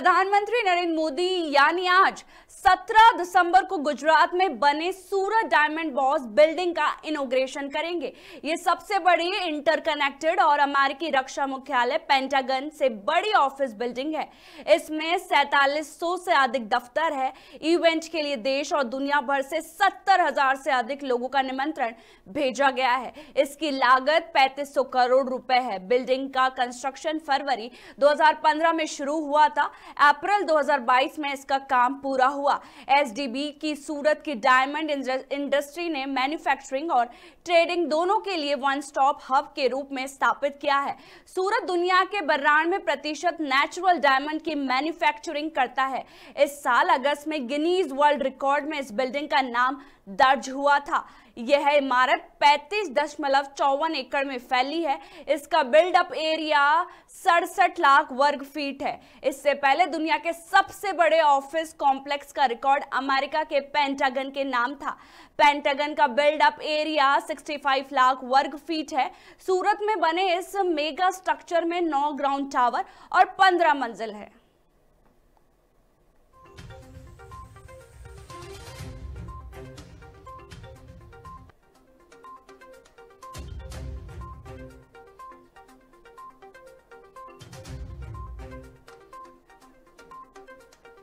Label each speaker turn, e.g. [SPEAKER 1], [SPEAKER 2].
[SPEAKER 1] प्रधानमंत्री नरेंद्र मोदी यानी आज 17 दिसंबर को गुजरात में बने सूरत डायमंड बॉस बिल्डिंग का इनोग्रेशन करेंगे ये सबसे बड़ी इंटरकनेक्टेड और अमेरिकी रक्षा मुख्यालय पेंटागन से बड़ी ऑफिस बिल्डिंग है इसमें सैतालीस से अधिक दफ्तर है इवेंट के लिए देश और दुनिया भर से सत्तर हजार से अधिक लोगों का निमंत्रण भेजा गया है इसकी लागत पैंतीस करोड़ रुपए है बिल्डिंग का कंस्ट्रक्शन फरवरी दो में शुरू हुआ था अप्रैल दो में इसका काम पूरा हुआ हुआ एसडीबी की सूरत की डायमंड इंडस्ट्री ने मैन्युफैक्चरिंग और ट्रेडिंग दोनों के लिए वन स्टॉप हब के रूप में स्थापित किया है सूरत दुनिया के बरानवे प्रतिशत नेचुरल डायमंड की मैन्युफैक्चरिंग करता है इस साल अगस्त में गिनीज वर्ल्ड रिकॉर्ड में इस बिल्डिंग का नाम दर्ज हुआ था यह इमारत पैंतीस दशमलव चौवन एकड़ में फैली है इसका बिल्डअप एरिया सड़सठ लाख वर्ग फीट है इससे पहले दुनिया के सबसे बड़े ऑफिस कॉम्प्लेक्स का रिकॉर्ड अमेरिका के पेंटागन के नाम था पेंटागन का बिल्डअप एरिया 65 लाख वर्ग फीट है सूरत में बने इस मेगा स्ट्रक्चर में नौ ग्राउंड टावर और पंद्रह मंजिल है